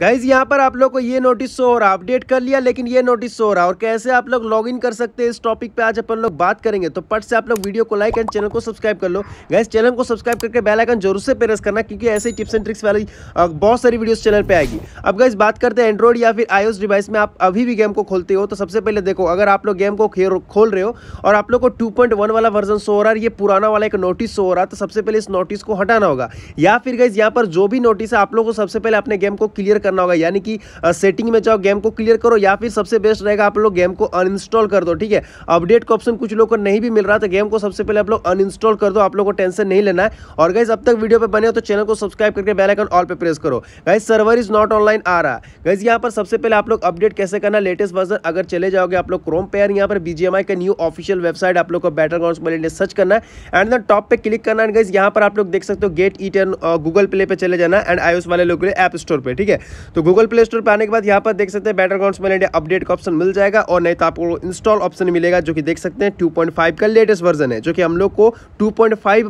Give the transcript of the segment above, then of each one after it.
guys यहाँ पर आप लोग को ये नोटिस शो हो रहा अपडेट कर लिया लेकिन ये नोटिस शो हो रहा और कैसे आप लोग लॉग इन कर सकते हैं इस टॉपिक पे आज अपन लोग बात करेंगे तो पट से आप लोग वीडियो को लाइक एंड चैनल को सब्सक्राइब कर लो गाइज चैनल को सब्सक्राइब करके बेल आइकन जरूर से प्रेस करना क्योंकि ऐसे ही टिप्स एंड ट्रिक्स वाली बहुत सारी वीडियो चैनल पर आएगी अब गाइज बात करते हैं एंड्रॉइड या फिर आईओस डिवाइस में आप अभी भी गेम को खोलते हो तो सबसे पहले देखो अगर आप लोग गेम को खोल रहे हो और आप लोग को टू वाला वर्जन शो हो रहा है ये पुराना वाला एक नोटिस शो हो रहा तो सबसे पहले इस नोटिस को हटाना होगा या फिर गाइज यहाँ पर जो भी नोटिस है आप लोग को सबसे पहले अपने गेम को क्लियर करना होगा यानी कि सेटिंग में जाओ गेम को क्लियर करो या फिर सबसे बेस्ट रहेगा आप लोग गेम को अनइंस्टॉल कर दो ठीक है अपडेट का ऑप्शन कुछ लोगों को नहीं भी मिल रहा था तो गेम को सबसे पहले आप लोग अनइंस्टॉल कर दो आप लोग को टेंशन नहीं लेना है और गाइज अब तक वीडियो पर बने हो तो चैनल को सब्सक्राइब करके बेलाइकन ऑल पर प्रेस करो guys server is not online आ रहा गाइज यहाँ पर सबसे पहले आप लोग अपडेट कैसे करना लेटेस्ट वर्जन अगर चले जाओगे आप लोग क्रोम पेयर यहाँ पर बीजीएमआई का न्यू ऑफिशियल वेबसाइट आप लोग को बैटर ग्राउंड सर्च करना है एंड देन टॉप पे क्लिक करना है गाइज यहाँ पर आप लोग देख सकते हो get it and Google Play पर चले जाना एंड आयुष वाले लोग के लिए ऐप स्टोर पर ठीक है तो गूगल प्ले स्टोर पर आने के बाद यहाँ पर देख सकते हैं better ground smell India update का ऑप्शन मिल जाएगा और नहीं तो आपको इंस्टॉल ऑप्शन मिलेगा जो कि देख सकते हैं टू का लेटेस्ट वर्जन है जो कि हम लोग को टू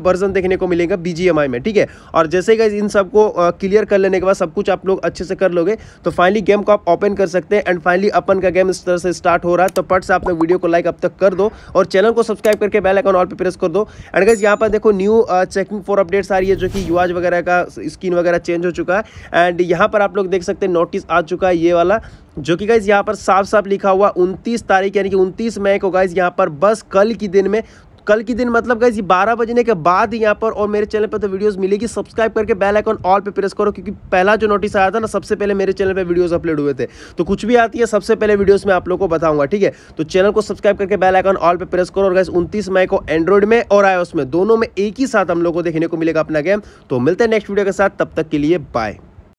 वर्जन देखने को मिलेगा बी में ठीक है और जैसे कि इन सबको क्लियर कर लेने के बाद सब कुछ आप लोग अच्छे से कर लोगे तो फाइनली गेम को आप ओपन कर सकते हैं एंड फाइनली अपन का गेम इस तरह से स्टार्ट हो रहा है तो पट से आप लोग वीडियो को लाइक अब तक कर दो और चैनल को सब्सक्राइब करके बेल आइकन ऑल पे प्रेस कर दो एंड गाइज यहाँ पर देखो न्यू चेकिंग फॉर अपडेट्स आ रही है जो कि युवाज वगैरह का स्क्रीन वगैरह चेंज हो चुका है एंड यहाँ पर आप लोग देख देख सकते हैं नोटिस आ चुका है ये वाला जो कि गाइज यहाँ पर साफ साफ लिखा हुआ 29 तारीख यानी कि 29 मई को गाइज यहाँ पर बस कल की दिन में कल की दिन मतलब गाइज ये बारह बजने के बाद यहाँ पर और मेरे चैनल पर तो वीडियोस मिलेगी सब्सक्राइब करके बेल आइकन ऑल पे प्रेस करो क्योंकि पहला जो नोटिस आया था ना सबसे पहले मेरे चैनल पे वीडियोस अपलोड हुए थे तो कुछ भी आती है सबसे पहले वीडियोस में आप लोगों को बताऊंगा ठीक है तो चैनल को सब्सक्राइब करके बेल आइकन ऑल पर प्रेस करो और गाइज उनतीस मई को एंड्रॉइड में और आयोस में दोनों में एक ही साथ हम लोग को देखने को मिलेगा अपना गेम तो मिलते हैं नेक्स्ट वीडियो के साथ तब तक के लिए बाय